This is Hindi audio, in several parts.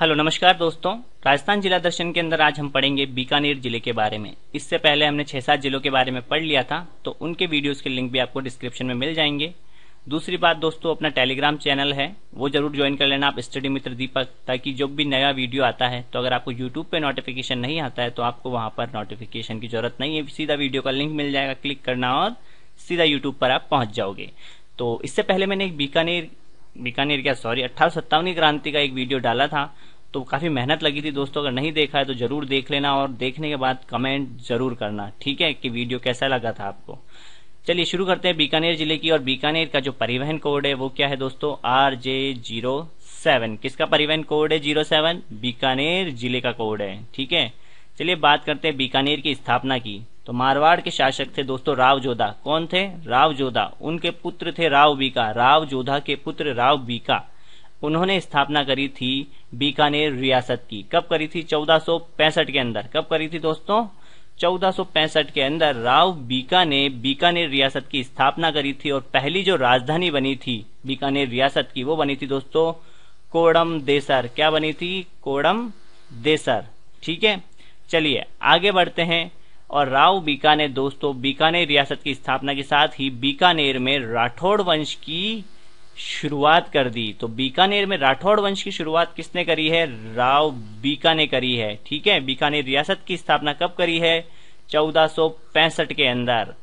हेलो नमस्कार दोस्तों राजस्थान जिला दर्शन के अंदर आज हम पढ़ेंगे बीकानेर जिले के बारे में इससे पहले हमने छह सात जिलों के बारे में पढ़ लिया था तो उनके वीडियोस के लिंक भी आपको डिस्क्रिप्शन में मिल जाएंगे दूसरी बात दोस्तों अपना टेलीग्राम चैनल है वो जरूर ज्वाइन कर लेना आप स्टडी मित्र दीपक ताकि जो भी नया वीडियो आता है तो अगर आपको यूट्यूब पर नोटिफिकेशन नहीं आता है तो आपको वहां पर नोटिफिकेशन की जरूरत नहीं है सीधा वीडियो का लिंक मिल जाएगा क्लिक करना और सीधा यूट्यूब पर आप पहुंच जाओगे तो इससे पहले मैंने एक बीकानेर बीकानेर क्या सॉरी अट्ठारह की क्रांति का एक वीडियो डाला था तो काफ़ी मेहनत लगी थी दोस्तों अगर नहीं देखा है तो ज़रूर देख लेना और देखने के बाद कमेंट ज़रूर करना ठीक है कि वीडियो कैसा लगा था आपको चलिए शुरू करते हैं बीकानेर जिले की और बीकानेर का जो परिवहन कोड है वो क्या है दोस्तों आर जे जीरो सेवन किसका परिवहन कोड है जीरो सेवन बीकानेर जिले का कोड है ठीक है चलिए बात करते हैं बीकानेर की स्थापना की तो मारवाड़ के शासक थे दोस्तों राव जोधा कौन थे राव जोधा उनके पुत्र थे राव बीका राव जोधा के पुत्र राव बीका उन्होंने स्थापना करी थी बीकानेर रियासत की कब करी थी 1465 के अंदर कब करी थी दोस्तों 1465 के अंदर राव बीका ने बीकानेर रियासत की स्थापना करी थी और पहली जो राजधानी बनी थी बीकानेर रियासत की वो बनी थी दोस्तों कोड़म देसर क्या बनी थी कोड़म देसर ठीक है चलिए आगे बढ़ते हैं और राव बीकानेर दोस्तों बीकानेर रियासत की स्थापना के साथ ही बीकानेर में राठौड़ वंश की शुरुआत कर दी तो बीकानेर में राठौड़ वंश की शुरुआत किसने करी है राव बीका ने करी है ठीक है बीकानेर रियासत की स्थापना कब करी है चौदह के अंदर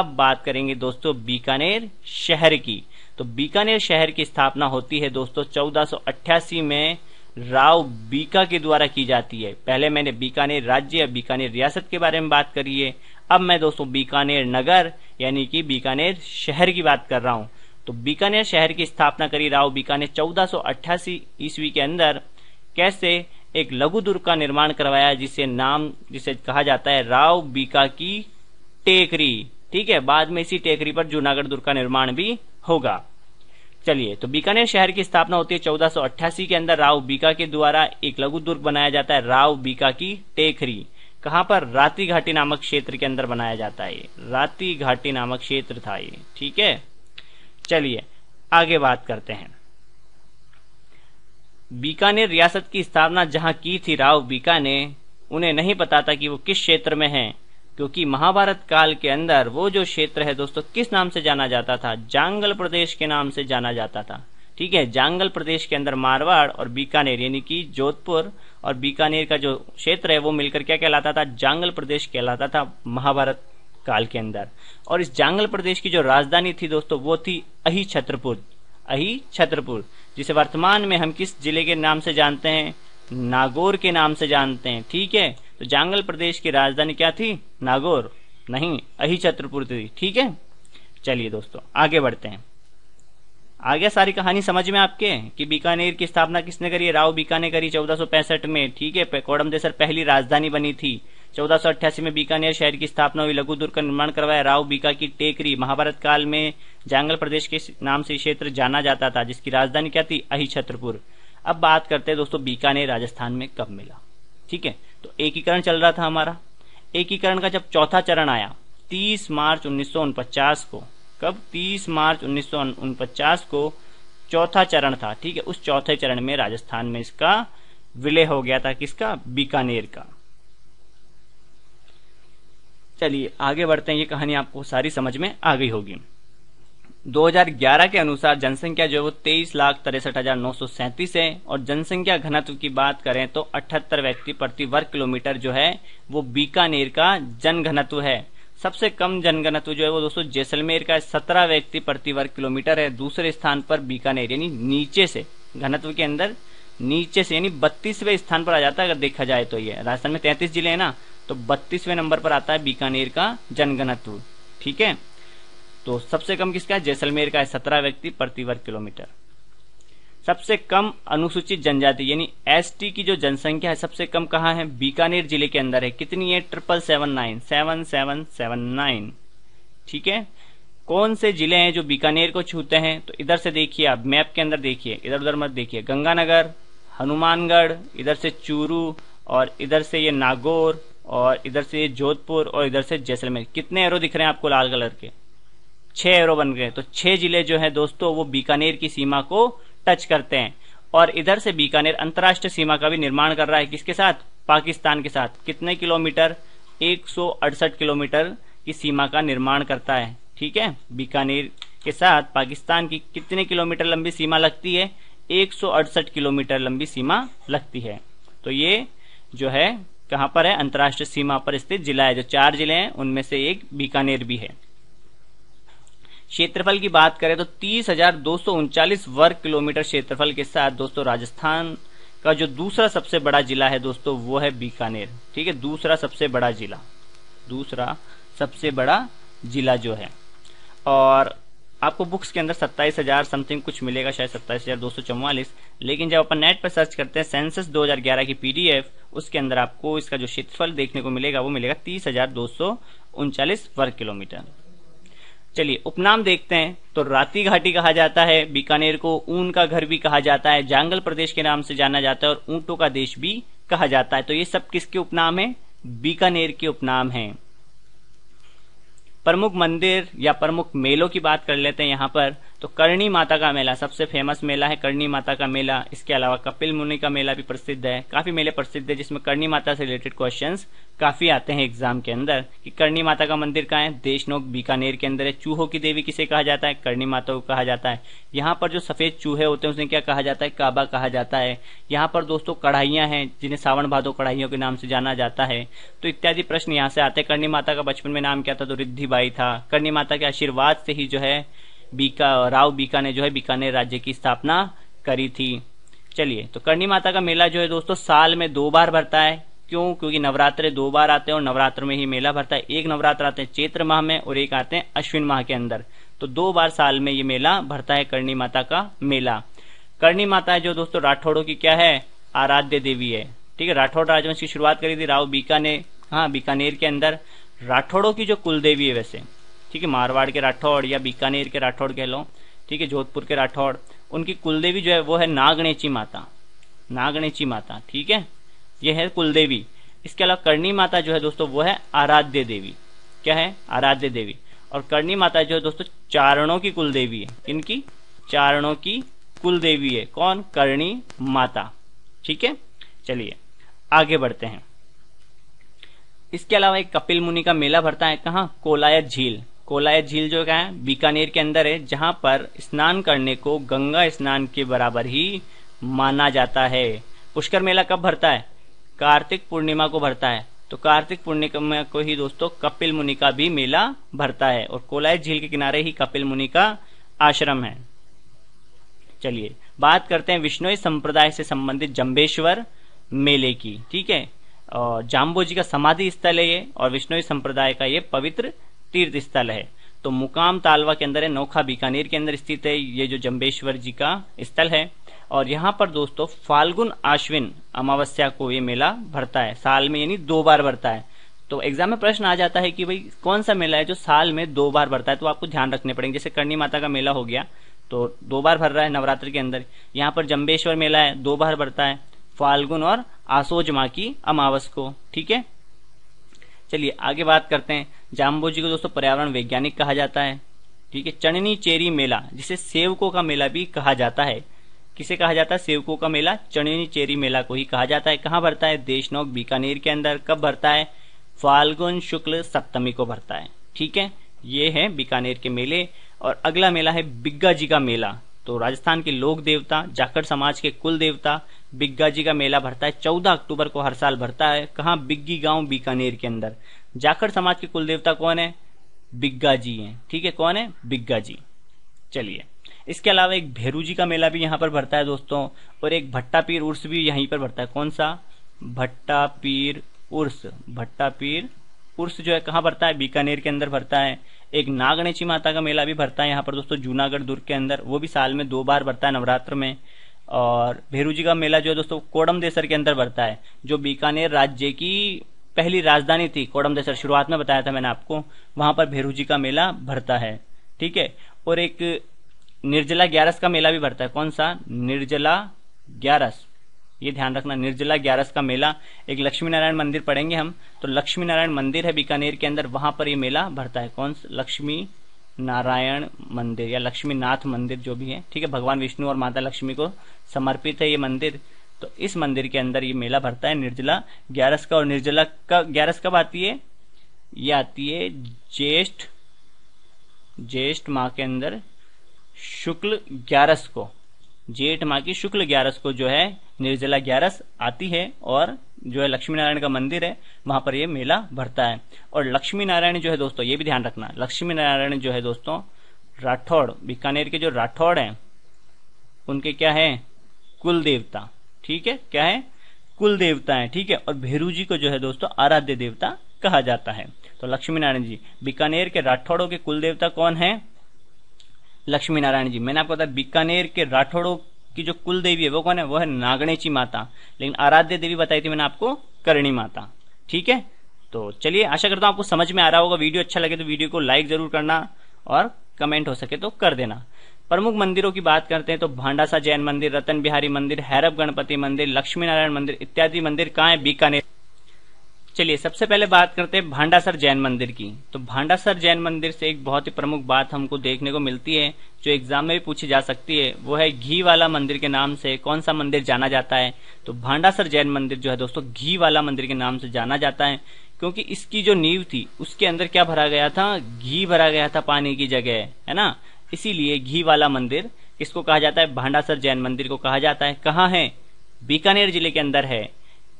अब बात करेंगे दोस्तों बीकानेर शहर की तो बीकानेर शहर की स्थापना होती है दोस्तों चौदह में राव बीका के द्वारा की जाती है पहले मैंने बीकानेर राज्य या बीकानेर रियासत के बारे में बात करी है अब मैं दोस्तों बीकानेर नगर यानी कि बीकानेर शहर की बात कर रहा हूँ तो बीकानेर शहर की स्थापना करी राव बीका ने चौदह ईस्वी के अंदर कैसे एक लघु दुर्ग का निर्माण करवाया जिसे नाम जिसे कहा जाता है राव बीका की टेकरी ठीक है बाद में इसी टेकरी पर जूनागढ़ दुर्ग का निर्माण भी होगा चलिए तो बीकानेर शहर की स्थापना होती है चौदह के अंदर राव बीका के द्वारा एक लघु दुर्ग बनाया जाता है राव बीका की टेखरी कहाँ पर राती घाटी नामक क्षेत्र के अंदर बनाया जाता है राती घाटी नामक क्षेत्र था ये ठीक है चलिए आगे बात करते हैं बीकानेर रियासत की स्थापना जहां की थी राव बीका ने उन्हें नहीं पता था कि वो किस क्षेत्र में है क्योंकि महाभारत काल के अंदर वो जो क्षेत्र है दोस्तों किस नाम से जाना जाता था जांगल प्रदेश के नाम से जाना जाता था ठीक है जांगल प्रदेश के अंदर मारवाड़ और बीकानेर यानी कि जोधपुर और बीकानेर का जो क्षेत्र है वो मिलकर क्या कहलाता था जांगल प्रदेश कहलाता था महाभारत काल के अंदर और इस जांगल प्रदेश की जो राजधानी थी दोस्तों वो थी अही छत्रपुर अही छत्रपुर जिसे वर्तमान में हम किस जिले के नाम से जानते हैं नागौर के नाम से जानते हैं ठीक है तो जांगल प्रदेश की राजधानी क्या थी नागौर नहीं अही छत्रपुर थी ठीक है चलिए दोस्तों आगे बढ़ते हैं आगे सारी कहानी समझ में आपके कि बीकानेर की स्थापना किसने करी राव बीकानेर करी 1465 में ठीक है कोडम देसर पहली राजधानी बनी थी चौदह में बीकानेर शहर की स्थापना हुई लघु दुर्ग का निर्माण करवाया राव बीका की टेकरी महाभारत काल में जांगल प्रदेश के नाम से क्षेत्र जाना जाता था जिसकी राजधानी क्या थी अही छत्रपुर अब बात करते हैं दोस्तों बीकानेर राजस्थान में कब मिला ठीक है तो एकीकरण चल रहा था हमारा एकीकरण का जब चौथा चरण आया 30 मार्च उन्नीस को कब 30 मार्च उन्नीस को चौथा चरण था ठीक है उस चौथे चरण में राजस्थान में इसका विलय हो गया था किसका बीकानेर का चलिए आगे बढ़ते हैं ये कहानी आपको सारी समझ में आ गई होगी 2011 के अनुसार जनसंख्या जो है वो तेईस लाख तिरसठ हजार नौ सौ सैंतीस है और जनसंख्या घनत्व की बात करें तो अठहत्तर व्यक्ति प्रति वर्ग किलोमीटर जो है वो बीकानेर का जन घनत्व है सबसे कम जनघनत्व जो है वो दोस्तों जैसलमेर का सत्रह व्यक्ति प्रति वर्ग किलोमीटर है दूसरे स्थान पर बीकानेर यानी नीचे से घनत्व के अंदर नीचे से यानी बत्तीसवें स्थान पर आ जाता है अगर देखा जाए तो ये राजस्थान में तैंतीस जिले हैं ना तो बत्तीसवें नंबर पर आता है बीकानेर का जनघनत्व ठीक है तो सबसे कम किसका है जैसलमेर का है सत्रह व्यक्ति प्रति वर्ग किलोमीटर सबसे कम अनुसूचित जनजाति यानी एसटी की जो जनसंख्या है सबसे कम कहा है बीकानेर जिले के अंदर है कितनी है triple seven nine seven seven seven nine ठीक है कौन से जिले हैं जो बीकानेर को छूते हैं तो इधर से देखिए आप मैप के अंदर देखिए इधर उधर मत देखिए गंगानगर हनुमानगढ़ इधर से चूरू और इधर से ये नागौर और इधर से ये जोधपुर और इधर से जैसलमेर कितने एरो दिख रहे हैं आपको लाल कलर के छह एरो बन गए तो छह जिले जो है दोस्तों वो बीकानेर की सीमा को टच करते हैं और इधर से बीकानेर अंतर्राष्ट्रीय सीमा का भी निर्माण कर रहा है किसके साथ पाकिस्तान के साथ कितने किलोमीटर एक किलोमीटर की सीमा का निर्माण करता है ठीक है बीकानेर के साथ पाकिस्तान की कितने किलोमीटर लंबी सीमा लगती है एक किलोमीटर लंबी सीमा लगती है तो ये जो है कहाँ पर है अंतर्राष्ट्रीय सीमा पर स्थित जिला है जो चार जिले हैं उनमें से एक बीकानेर भी है क्षेत्रफल की बात करें तो तीस वर्ग किलोमीटर क्षेत्रफल के साथ दोस्तों राजस्थान का जो दूसरा सबसे बड़ा जिला है दोस्तों वो है बीकानेर ठीक है दूसरा सबसे बड़ा जिला दूसरा सबसे बड़ा जिला जो है और आपको बुक्स के अंदर सत्ताईस हजार समथिंग कुछ मिलेगा शायद सत्ताईस हजार दो सौ चौवालीस लेकिन जब अपन नेट पर सर्च करते हैं सेंसस 2011 की पीडीएफ उसके अंदर आपको इसका जो क्षेत्रफल देखने को मिलेगा वो मिलेगा तीस हजार दो सौ उनचालीस वर्ग किलोमीटर चलिए उपनाम देखते हैं तो राती घाटी कहा जाता है बीकानेर को ऊन का घर भी कहा जाता है जांगल प्रदेश के नाम से जाना जाता है और ऊंटों का देश भी कहा जाता है तो ये सब किसके उपनाम है बीकानेर के उपनाम है प्रमुख मंदिर या प्रमुख मेलों की बात कर लेते हैं यहां पर तो करणी माता का मेला सबसे फेमस मेला है करणी माता का मेला इसके अलावा कपिल मुनि का मेला भी प्रसिद्ध है काफी मेले प्रसिद्ध है जिसमें करणी माता से रिलेटेड क्वेश्चन काफी आते हैं एग्जाम के अंदर कि करणी माता का मंदिर कहाँ है देशनोक बीकानेर के अंदर है चूहो की देवी किसे कहा जाता है करणी माता को कहा जाता है यहाँ पर जो सफेद चूहे होते हैं उसे क्या कहा जाता है काबा कहा जाता है यहाँ पर दोस्तों कढ़ाइया हैं जिन्हें सावन भादो कढ़ाइयों के नाम से जाना जाता है तो इत्यादि प्रश्न यहाँ से आते हैं करणी माता का बचपन में नाम क्या था तो रिद्धि बाई था करणी माता के आशीर्वाद से ही जो है बीका राव बीका ने जो है बीकानेर राज्य की स्थापना करी थी चलिए तो करणी माता का मेला जो है दोस्तों साल में दो बार भरता है क्यों क्योंकि नवरात्र दो बार आते हैं और नवरात्र में ही मेला भरता है एक नवरात्र आते हैं चैत्र माह में और एक आते हैं अश्विन माह के अंदर तो दो बार साल में ये मेला भरता है करणी माता का मेला करणी माता है जो दोस्तों राठौड़ों की क्या है आराध्य देवी है ठीक है राठौड़ राजवंश की शुरुआत करी थी राव बीका ने हाँ बीकानेर के अंदर राठौड़ों की जो कुल देवी है वैसे ठीक है मारवाड़ के राठौड़ या बीकानेर के राठौड़ कह लो ठीक है जोधपुर के राठौड़ उनकी कुलदेवी जो है वो है नागणेची माता नागणेची माता ठीक है ये है कुलदेवी इसके अलावा करणी माता जो है दोस्तों वो है आराध्य देवी क्या है आराध्य देवी और करणी माता जो है दोस्तों चारणों की कुल देवी है इनकी चारणों की कुल देवी है कौन करणी माता ठीक है चलिए आगे बढ़ते हैं इसके अलावा एक कपिल मुनि का मेला भरता है कहा कोलायत झील कोलाय झील जो है बीकानेर के अंदर है जहां पर स्नान करने को गंगा स्नान के बराबर ही माना जाता है पुष्कर मेला कब भरता है कार्तिक पूर्णिमा को भरता है तो कार्तिक पूर्णिमा को ही दोस्तों कपिल मुनि का भी मेला भरता है और कोलाय झील के किनारे ही कपिल मुनि का आश्रम है चलिए बात करते हैं विष्णोई संप्रदाय से संबंधित जम्बेश्वर मेले की ठीक है और जाम्बो जी का समाधि स्थल है ये और विष्णोई संप्रदाय का ये पवित्र तीर्थ स्थल है तो मुकाम तालवा के अंदर है नोखा बीकानेर के अंदर स्थित है ये जो जम्बेश्वर जी का स्थल है और यहाँ पर दोस्तों फाल्गुन आश्विन अमावस्या को ये मेला भरता है साल में यानी दो बार भरता है तो एग्जाम में प्रश्न आ जाता है कि भाई कौन सा मेला है जो साल में दो बार भरता है तो आपको ध्यान रखने पड़ेंगे जैसे करणी माता का मेला हो गया तो दो बार भर रहा है नवरात्र के अंदर यहाँ पर जम्बेश्वर मेला है दो बार भरता है फाल्गुन और आसोज माँ की अमावस को ठीक है चलिए आगे बात करते हैं जाम्बो जी को दोस्तों पर्यावरण वैज्ञानिक कहा जाता है ठीक है चणनी चेरी मेला जिसे सेवकों का मेला भी कहा जाता है किसे कहा जाता है सेवकों का मेला चणनी चेरी मेला को ही कहा जाता है कहाँ भरता है देशनोक बीकानेर के अंदर कब भरता है फाल्गुन शुक्ल सप्तमी को भरता है ठीक है ये है बीकानेर के मेले और अगला मेला है बिग्गा जी का मेला तो राजस्थान के लोक देवता जाखड़ समाज के कुल देवता बिग्गा जी का मेला भरता है चौदह अक्टूबर को हर साल भरता है कहाँ बिग्गी गांव बीकानेर के अंदर जाखड़ समाज के कुल देवता कौन है बिग्गा जी हैं ठीक है कौन है बिग्गा जी चलिए इसके अलावा एक भैरू जी का मेला भी यहाँ पर भरता है दोस्तों और एक भट्टा पीर उर्स भी यहीं पर भरता है कौन सा भट्टा पीर उर्स भट्टा पीर उर्स जो है कहाँ भरता है बीकानेर के अंदर भरता है एक नागणेची माता का मेला भी भरता है यहाँ पर दोस्तों जूनागढ़ दुर्ग के अंदर वो भी साल में दो बार भरता है नवरात्र में और भेरू जी का मेला जो है दोस्तों कोडम देसर के अंदर भरता है जो बीकानेर राज्य की पहली राजधानी थी कोडमदेसर शुरुआत में बताया था मैंने आपको वहां पर भेरू जी का मेला भरता है ठीक है और एक निर्जला ग्यारस का मेला भी भरता है कौन सा निर्जला ग्यारस ये ध्यान रखना निर्जला ग्यारस का मेला एक लक्ष्मी नारायण मंदिर पढ़ेंगे हम तो लक्ष्मी नारायण मंदिर है बीकानेर के अंदर वहां पर ये मेला भरता है कौन सा लक्ष्मी नारायण मंदिर या लक्ष्मीनाथ मंदिर जो भी है ठीक है भगवान विष्णु और माता लक्ष्मी को समर्पित है ये मंदिर तो इस मंदिर के अंदर ये मेला भरता है निर्जला ग्यारस का और निर्जला का ग्यारस कब आती है ये आती है ज्येष्ठ ज्येष्ठ माह के अंदर शुक्ल ग्यारस को जेठ माह की शुक्ल ग्यारस को जो है निर्जला ग्यारस आती है और जो है लक्ष्मी नारायण का मंदिर है वहां पर ये मेला भरता है और लक्ष्मी नारायण जो है दोस्तों ये भी ध्यान रखना लक्ष्मी नारायण जो है दोस्तों राठौड़ बीकानेर के जो राठौड़ हैं उनके क्या है कुल देवता ठीक है क्या है कुल देवता है ठीक है और भेरू जी को जो है दोस्तों आराध्य देवता कहा जाता है तो लक्ष्मी नारायण जी बीकानेर के राठौड़ों के कुल देवता कौन है लक्ष्मी नारायण जी मैंने आपको बताया बीकानेर के राठौड़ों की जो कुल देवी है वो कौन है वो है नागणेची माता लेकिन आराध्य देवी बताई थी मैंने आपको करणी माता ठीक है तो चलिए आशा करता हूँ आपको समझ में आ रहा होगा वीडियो अच्छा लगे तो वीडियो को लाइक जरूर करना और कमेंट हो सके तो कर देना प्रमुख मंदिरों की बात करते हैं तो भांडासा जैन मंदिर रतन बिहारी मंदिर हैरब गणपति मंदिर लक्ष्मी नारायण मंदिर इत्यादि मंदिर कहाँ है बीकानेर चलिए सबसे पहले बात करते हैं भांडासर जैन मंदिर की तो भांडासर जैन मंदिर से एक बहुत ही प्रमुख बात हमको देखने को मिलती है जो एग्जाम में भी पूछी जा सकती है वो है घी वाला मंदिर के नाम से कौन सा मंदिर जाना जाता है तो भांडासर जैन मंदिर जो है दोस्तों घी वाला मंदिर के नाम से जाना जाता है क्योंकि इसकी जो नींव थी उसके अंदर क्या भरा गया था घी भरा गया था पानी की जगह है ना इसीलिए घी वाला मंदिर किसको कहा जाता है भांडासर जैन मंदिर को कहा जाता है कहाँ है बीकानेर जिले के अंदर है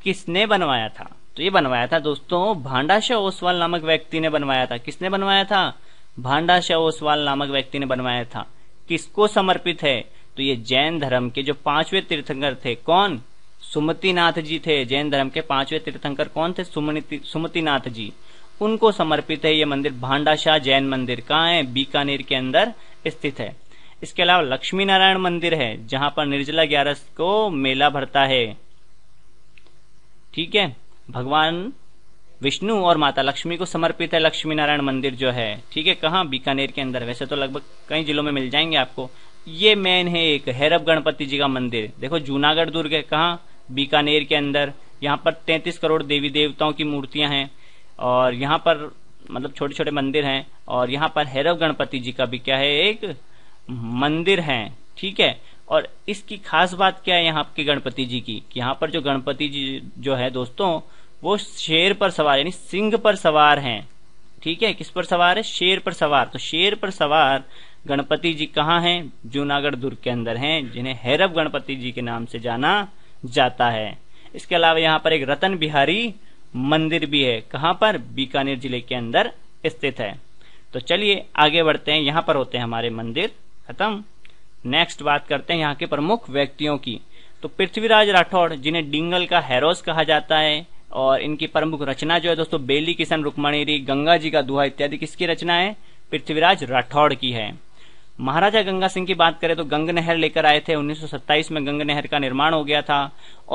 किसने बनवाया था तो ये बनवाया था दोस्तों भांडाशाह ओसवाल नामक व्यक्ति ने बनवाया था किसने बनवाया था भांडाशाह ओसवाल नामक व्यक्ति ने बनवाया था किसको समर्पित है तो ये जैन धर्म के जो पांचवे तीर्थंकर थे कौन सुमतिनाथ जी थे जैन धर्म के पांचवे तीर्थंकर कौन थे सुमतिनाथ जी उनको समर्पित है ये मंदिर भांडाशाह जैन मंदिर कहाँ है बीकानेर के अंदर स्थित है इसके अलावा लक्ष्मी नारायण मंदिर है जहां पर निर्जला ग्यारस को मेला भरता है ठीक है भगवान विष्णु और माता लक्ष्मी को समर्पित है लक्ष्मी नारायण मंदिर जो है ठीक है कहाँ बीकानेर के अंदर वैसे तो लगभग कई जिलों में मिल जाएंगे आपको ये मेन है एक हैरब गणपति जी का मंदिर देखो जूनागढ़ दुर्ग है कहाँ बीकानेर के अंदर यहाँ पर 33 करोड़ देवी देवताओं की मूर्तियां हैं और यहाँ पर मतलब छोटे छोटे मंदिर हैं और यहाँ पर हैरव गणपति जी का भी क्या है एक मंदिर है ठीक है और इसकी खास बात क्या है यहाँ के गणपति जी की कि यहाँ पर जो गणपति जी जो है दोस्तों वो शेर पर सवार यानी सिंह पर सवार हैं ठीक है किस पर सवार है शेर पर सवार तो शेर पर सवार गणपति जी कहाँ हैं जूनागढ़ दुर्ग के अंदर हैं जिन्हें हैरव गणपति जी के नाम से जाना जाता है इसके अलावा यहाँ पर एक रतन बिहारी मंदिर भी है कहां पर बीकानेर जिले के अंदर स्थित है तो चलिए आगे बढ़ते हैं यहाँ पर होते हैं हमारे मंदिर खत्म नेक्स्ट बात करते हैं यहाँ के प्रमुख व्यक्तियों की तो पृथ्वीराज राठौड़ जिन्हें डिंगल का हैरोस कहा जाता है और इनकी प्रमुख रचना जो है दोस्तों बेली किशन रुक्मणीरी गंगा जी का दुहा इत्यादि किसकी रचना है पृथ्वीराज राठौड़ की है महाराजा गंगा सिंह की बात करें तो गंग नहर लेकर आए थे 1927 में गंग नहर का निर्माण हो गया था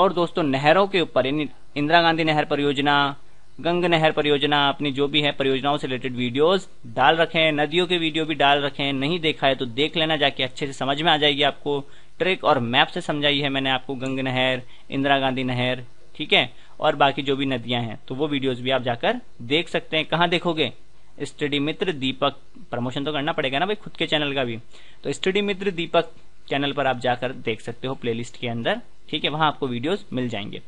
और दोस्तों नहरों के ऊपर इंदिरा गांधी नहर परियोजना गंग नहर परियोजना अपनी जो भी है परियोजनाओं से रिलेटेड वीडियोस डाल रखे हैं नदियों के वीडियो भी डाल रखे हैं नहीं देखा है तो देख लेना जाके अच्छे से समझ में आ जाएगी आपको ट्रिक और मैप से समझाई है मैंने आपको गंग नहर इंदिरा गांधी नहर ठीक है और बाकी जो भी नदियां हैं तो वो वीडियोज भी आप जाकर देख सकते हैं कहाँ देखोगे स्टडी मित्र दीपक प्रमोशन तो करना पड़ेगा ना भाई खुद के चैनल का भी तो स्टडी मित्र दीपक चैनल पर आप जाकर देख सकते हो प्लेलिस्ट के अंदर ठीक है वहां आपको वीडियोस मिल जाएंगे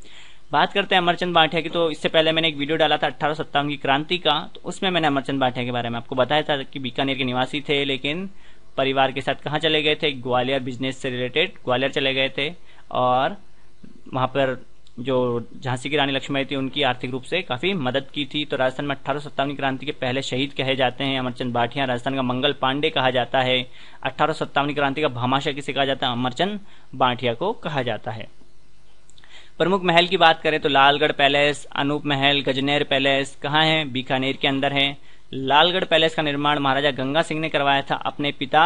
बात करते हैं अमरचंद बाठिया की तो इससे पहले मैंने एक वीडियो डाला था अठारह सत्तावन की क्रांति का तो उसमें मैंने अमरचंद बाठिया के बारे में आपको बताया था कि बीकानेर के निवासी थे लेकिन परिवार के साथ कहाँ चले गए थे ग्वालियर बिजनेस से रिलेटेड ग्वालियर चले गए थे और वहां पर जो झांसी की रानी लक्ष्मी थी उनकी आर्थिक रूप से काफ़ी मदद की थी तो राजस्थान में अठारह की क्रांति के पहले शहीद कहे जाते हैं अमरचंद भाटिया राजस्थान का मंगल पांडे कहा जाता है अठारह की क्रांति का भामाशा किसे कहा जाता है अमरचंद बांटिया को कहा जाता है प्रमुख महल की बात करें तो लालगढ़ पैलेस अनूप महल गजनेर पैलेस कहाँ है बीकानेर के अंदर है लालगढ़ पैलेस का निर्माण महाराजा गंगा सिंह ने करवाया था अपने पिता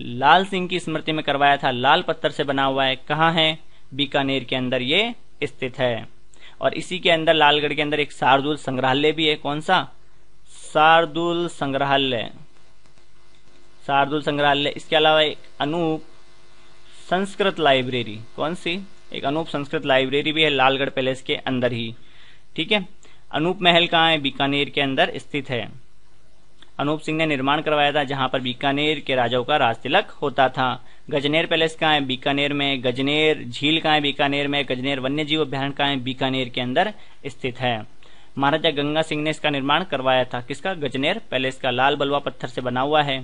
लाल सिंह की स्मृति में करवाया था लाल पत्थर से बना हुआ है कहाँ है बीकानेर के अंदर ये स्थित है और इसी के अंदर लालगढ़ के अंदर एक शार्दुल संग्रहालय भी है कौन सा शार्दुल संग्रहालय शार्दुल संग्रहालय इसके अलावा एक अनूप संस्कृत लाइब्रेरी कौन सी एक अनूप संस्कृत लाइब्रेरी भी है लालगढ़ पैलेस के अंदर ही ठीक है अनूप महल कहाँ है बीकानेर के अंदर स्थित है अनूप सिंह ने निर्माण करवाया था जहां पर बीकानेर के राजाओं का राज तिलक होता था गजनेर पैलेस कहाँ है बीकानेर में गजनेर झील कहाँ है बीकानेर में गजनेर वन्य जीव अभ्यारण कहाँ है बीकानेर के अंदर स्थित है महाराजा गंगा सिंह ने इसका निर्माण करवाया था किसका गजनेर पैलेस का लाल बलवा पत्थर से बना हुआ है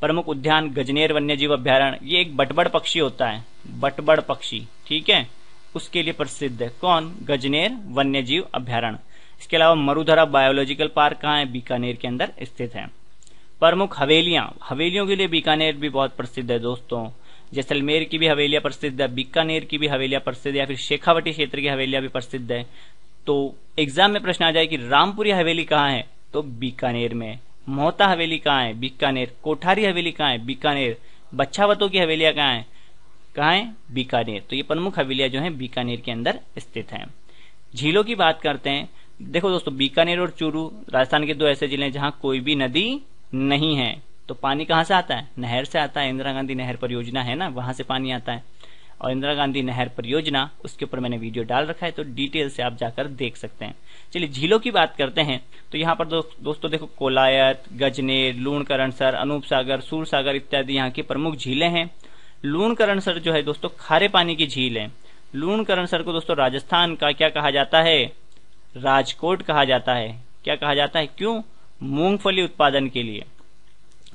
प्रमुख उद्यान गजनेर वन्य जीव अभ्यारण ये एक बटबड़ पक्षी होता है बटबड़ पक्षी ठीक है उसके लिए प्रसिद्ध है कौन गजनेर वन्य जीव अभ्यारण इसके अलावा मरुधरा बायोलॉजिकल पार्क कहाँ है बीकानेर के अंदर स्थित है प्रमुख हवेलियां हवेलियों के लिए बीकानेर भी बहुत प्रसिद्ध है दोस्तों जैसलमेर की भी हवेलियां प्रसिद्ध है बीकानेर की भी हवेलियां प्रसिद्ध है या फिर शेखावटी क्षेत्र की हवेलियां भी प्रसिद्ध है तो एग्जाम में प्रश्न आ जाए कि रामपुरी हवेली कहाँ है तो बीकानेर में मोहता हवेली कहाँ है बीकानेर कोठारी हवेली कहाँ है बीकानेर बच्छावतों की हवेलियां कहाँ है कहाँ है बीकानेर तो ये प्रमुख हवेलियां जो है बीकानेर के अंदर स्थित है झीलों की बात करते हैं देखो दोस्तों बीकानेर और चूरू राजस्थान के दो ऐसे जिले हैं जहां कोई भी नदी नहीं है तो पानी कहाँ से आता है नहर से आता है इंदिरा गांधी नहर परियोजना है ना वहां से पानी आता है और इंदिरा गांधी नहर परियोजना उसके ऊपर मैंने वीडियो डाल रखा है तो डिटेल से आप जाकर देख सकते हैं चलिए झीलों की बात करते हैं तो यहाँ पर दो, दोस्तों देखो कोलायत गजनेर सर अनूप सागर सूर सागर इत्यादि यहाँ की प्रमुख झीलें हैं सर जो है दोस्तों खारे पानी की झील है सर को दोस्तों राजस्थान का क्या कहा जाता है राजकोट कहा जाता है क्या कहा जाता है क्यों मूंगफली उत्पादन के लिए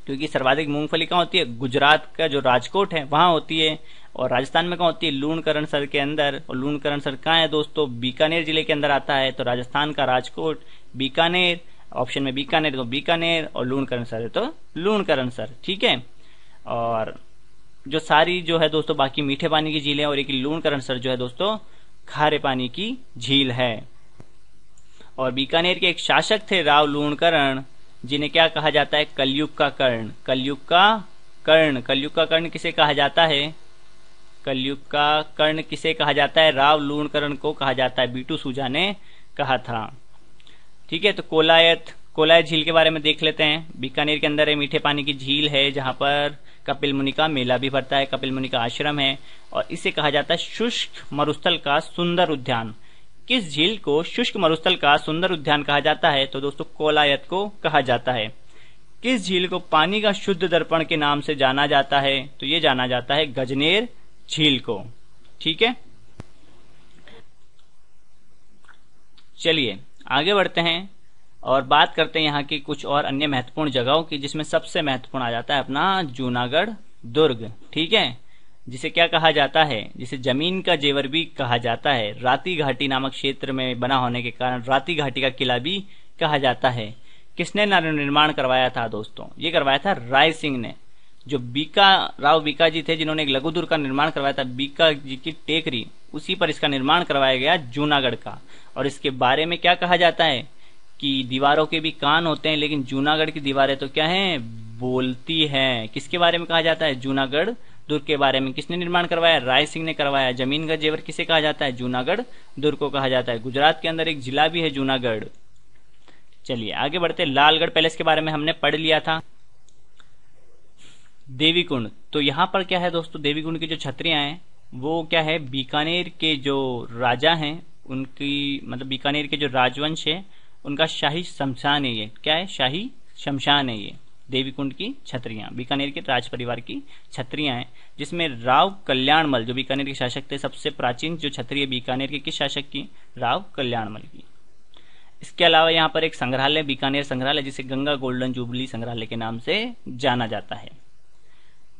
क्योंकि सर्वाधिक मूंगफली कहाँ होती है गुजरात का जो राजकोट है वहां होती है और राजस्थान में कहाँ होती है लूणकरण सर के अंदर और लूणकरण सर कहाँ है दोस्तों बीकानेर जिले के अंदर आता है तो राजस्थान का राजकोट बीकानेर ऑप्शन में बीकानेर तो बीकानेर और लूणकरण सर है तो लूणकरण सर ठीक है और जो सारी जो है दोस्तों बाकी मीठे पानी की झील है और एक लूणकरण सर जो है दोस्तों खारे पानी की झील है और बीकानेर के एक शासक थे राव लूणकरण जिन्हें क्या कहा जाता है कलयुग का कर्ण कलयुग का कर्ण कलयुग का कर्ण किसे कहा जाता है कलयुग का कर्ण किसे कहा जाता है राव लूणकरण को कहा जाता है बीटू सूजा ने कहा था ठीक है तो कोलायत कोलायत झील के बारे में देख लेते हैं बीकानेर के अंदर मीठे पानी की झील है जहां पर कपिल मुनि का मेला भी भरता है कपिल मुनि का आश्रम है और इसे कहा जाता है शुष्क मरुस्थल का सुंदर उद्यान किस झील को शुष्क मरुस्थल का सुंदर उद्यान कहा जाता है तो दोस्तों कोलायत को कहा जाता है किस झील को पानी का शुद्ध दर्पण के नाम से जाना जाता है तो ये जाना जाता है गजनेर झील को ठीक है चलिए आगे बढ़ते हैं और बात करते हैं यहाँ की कुछ और अन्य महत्वपूर्ण जगहों की जिसमें सबसे महत्वपूर्ण आ जाता है अपना जूनागढ़ दुर्ग ठीक है जिसे क्या कहा जाता है जिसे जमीन का जेवर भी कहा जाता है राती घाटी नामक क्षेत्र में बना होने के कारण राती घाटी का किला भी कहा जाता है किसने निर्माण करवाया था दोस्तों ये करवाया था राय सिंह ने जो बीका राव बीका जी थे जिन्होंने एक लघुदुर्ग का निर्माण करवाया था बीका जी की टेकरी उसी पर इसका निर्माण करवाया गया जूनागढ़ का और इसके बारे में क्या कहा जाता है कि दीवारों के भी कान होते हैं लेकिन जूनागढ़ की दीवारें तो क्या हैं बोलती हैं किसके बारे में कहा जाता है जूनागढ़ दुर्ग के बारे में किसने निर्माण करवाया राय सिंह ने करवाया जमीन का जेवर किसे कहा जाता है जूनागढ़ दुर्ग को कहा जाता है गुजरात के अंदर एक जिला भी है जूनागढ़ चलिए आगे बढ़ते लालगढ़ पैलेस के बारे में हमने पढ़ लिया था देवी कुंड तो यहां पर क्या है दोस्तों देवी कुंड की जो छत्रियां हैं वो क्या है बीकानेर के जो राजा हैं उनकी मतलब बीकानेर के जो राजवंश है उनका शाही शमशान है ये क्या है शाही शमशान है ये देवीकुंड की छत्रियां बीकानेर के राज परिवार की छत्रियां हैं जिसमें राव कल्याणमल जो बीकानेर के शासक थे सबसे प्राचीन जो छत्री है बीकानेर के किस शासक की राव कल्याणमल की इसके अलावा यहाँ पर एक संग्रहालय बीकानेर संग्रहालय जिसे गंगा गोल्डन जुबली संग्रहालय के नाम से जाना जाता है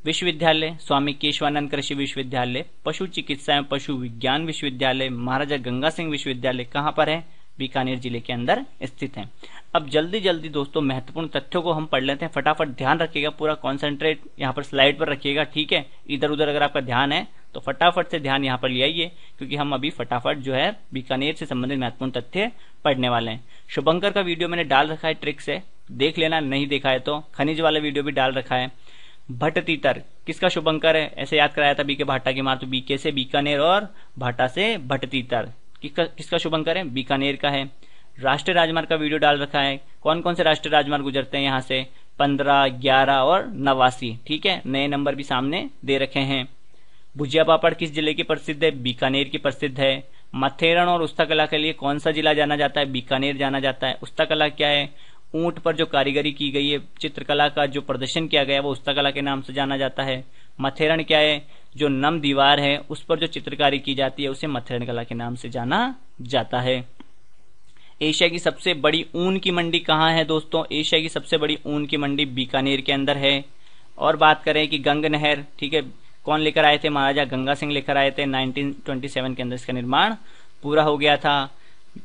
विश्वविद्यालय स्वामी केशवानंद कृषि विश्वविद्यालय पशु चिकित्सा एवं पशु विज्ञान विश्वविद्यालय महाराजा गंगा सिंह विश्वविद्यालय कहाँ पर है बीकानेर जिले के अंदर स्थित है अब जल्दी जल्दी दोस्तों महत्वपूर्ण तथ्यों को हम पढ़ लेते हैं फटाफट ध्यान रखिएगा पूरा कॉन्सेंट्रेट यहाँ पर स्लाइड पर रखिएगा ठीक है इधर उधर अगर आपका ध्यान है तो फटाफट से ध्यान यहाँ पर ले आइए क्योंकि हम अभी फटाफट जो है बीकानेर से संबंधित महत्वपूर्ण तथ्य पढ़ने वाले हैं शुभंकर का वीडियो मैंने डाल रखा है ट्रिक से देख लेना नहीं देखा है तो खनिज वाला वीडियो भी डाल रखा है भट्ट तीतर किसका शुभंकर है ऐसे याद कराया था बीके भाटा की मार तो बीके से बीकानेर और भाटा से भट्ट तीतर किसका किसका शुभंकर है बीकानेर का है राष्ट्रीय राजमार्ग का वीडियो डाल रखा है कौन कौन से राष्ट्रीय राजमार्ग गुजरते हैं यहाँ से पंद्रह ग्यारह और नवासी ठीक है नए नंबर भी सामने दे रखे हैं भुजिया पापड़ किस जिले की प्रसिद्ध है बीकानेर की प्रसिद्ध है मथेरन और उस्ता कला के लिए कौन सा जिला जाना जाता है बीकानेर जाना जाता है उस्ता कला क्या है ऊंट पर जो कारीगरी की गई है चित्रकला का जो प्रदर्शन किया गया है वो उस्ता कला के नाम से जाना जाता है मथेरन क्या है जो नम दीवार है उस पर जो चित्रकारी की जाती है उसे मथुरण कला के नाम से जाना जाता है एशिया की सबसे बड़ी ऊन की मंडी कहाँ है दोस्तों एशिया की सबसे बड़ी ऊन की मंडी बीकानेर के अंदर है और बात करें कि गंग नहर ठीक है कौन लेकर आए थे महाराजा गंगा सिंह लेकर आए थे 1927 के अंदर इसका निर्माण पूरा हो गया था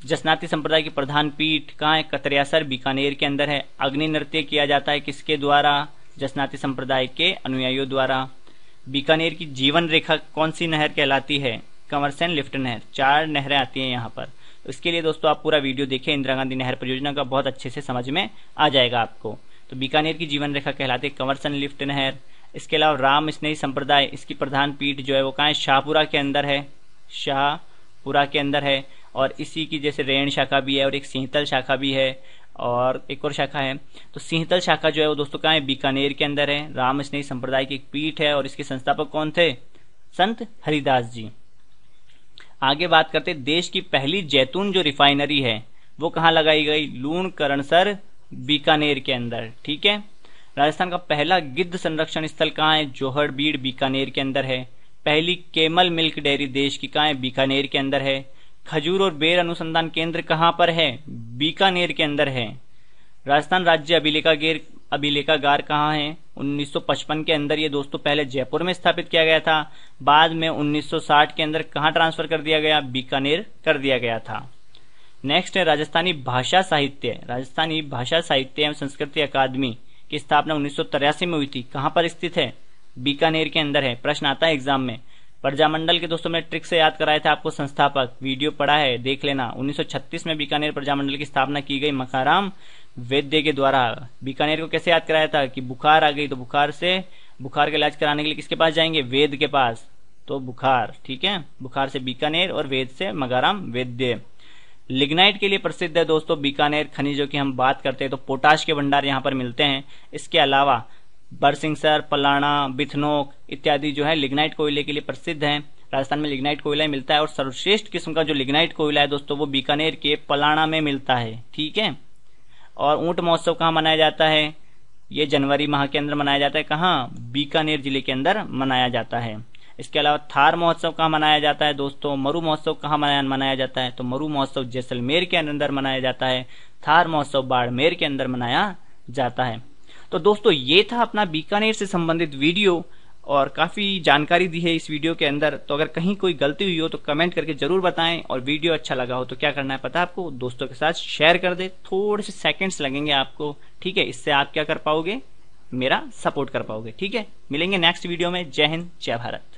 जसनाती संप्रदाय की प्रधान पीठ कहाँ है कतरियासर बीकानेर के अंदर है अग्नि नृत्य किया जाता है किसके द्वारा जसनाती संप्रदाय के अनुयायियों द्वारा बीकानेर की जीवन रेखा कौन सी नहर कहलाती है कंवरसेन लिफ्ट नहर चार नहरें आती हैं यहाँ पर उसके लिए दोस्तों आप पूरा वीडियो देखें इंदिरा गांधी नहर परियोजना का बहुत अच्छे से समझ में आ जाएगा आपको तो बीकानेर की जीवन रेखा कहलाती है कंवरसेन लिफ्ट नहर इसके अलावा राम स्नेही संप्रदाय इसकी प्रधान पीठ जो है वो कहाँ है शाहपुरा के अंदर है शाहपुरा के अंदर है और इसी की जैसे रेण शाखा भी है और एक सीतल शाखा भी है और एक और शाखा है तो सिंहतल शाखा जो है वो दोस्तों कहाँ है बीकानेर के अंदर है राम स्नेही संप्रदाय की एक पीठ है और इसके संस्थापक कौन थे संत हरिदास जी आगे बात करते देश की पहली जैतून जो रिफाइनरी है वो कहाँ लगाई गई लूण करणसर बीकानेर के अंदर ठीक है राजस्थान का पहला गिद्ध संरक्षण स्थल कहाँ है जोहर बीड़ बीकानेर के अंदर है पहली केमल मिल्क डेयरी देश की कहाँ है बीकानेर के अंदर है खजूर और बेर अनुसंधान केंद्र कहाँ पर है बीकानेर के अंदर है राजस्थान राज्य अभिलेखागेर अभिलेखागार कहाँ है 1955 के अंदर ये दोस्तों पहले जयपुर में स्थापित किया गया था बाद में 1960 के अंदर कहाँ ट्रांसफर कर दिया गया बीकानेर कर दिया गया था नेक्स्ट है राजस्थानी भाषा साहित्य राजस्थानी भाषा साहित्य एवं संस्कृति अकादमी की स्थापना उन्नीस में हुई थी कहाँ पर स्थित है बीकानेर के अंदर है प्रश्न आता है एग्जाम में प्रजामंडल के दोस्तों मैंने ट्रिक से याद कराया था आपको संस्थापक वीडियो पढ़ा है देख लेना 1936 में बीकानेर प्रजामंडल की स्थापना की गई मकाराम वैद्य के द्वारा बीकानेर को कैसे याद कराया था कि बुखार आ गई तो बुखार से बुखार का इलाज कराने के लिए किसके पास जाएंगे वेद के पास तो बुखार ठीक है बुखार से बीकानेर और वेद से मगाराम वैद्य लिग्नाइट के लिए प्रसिद्ध है दोस्तों बीकानेर खनिजों की हम बात करते हैं तो पोटाश के भंडार यहाँ पर मिलते हैं इसके अलावा बरसिंगसर पलाना बिथनोक इत्यादि जो है लिग्नाइट कोयले के लिए प्रसिद्ध हैं राजस्थान में लिग्नाइट कोयला मिलता है और सर्वश्रेष्ठ किस्म का जो लिग्नाइट कोयला है दोस्तों वो बीकानेर के पलाना में मिलता है ठीक है और ऊंट महोत्सव कहाँ मनाया जाता है ये जनवरी माह के अंदर मनाया जाता है कहाँ बीकानेर जिले के अंदर मनाया जाता है इसके अलावा थार महोत्सव कहाँ मनाया जाता है दोस्तों मरु महोत्सव कहाँ मनाया जाता है तो मरु महोत्सव जैसलमेर के अंदर मनाया जाता है थार महोत्सव बाड़मेर के अंदर मनाया जाता है तो दोस्तों ये था अपना बीकानेर से संबंधित वीडियो और काफ़ी जानकारी दी है इस वीडियो के अंदर तो अगर कहीं कोई गलती हुई हो तो कमेंट करके जरूर बताएं और वीडियो अच्छा लगा हो तो क्या करना है पता आपको दोस्तों के साथ शेयर कर दे थोड़े से सेकेंड्स लगेंगे आपको ठीक है इससे आप क्या कर पाओगे मेरा सपोर्ट कर पाओगे ठीक है मिलेंगे नेक्स्ट वीडियो में जय हिंद जय भारत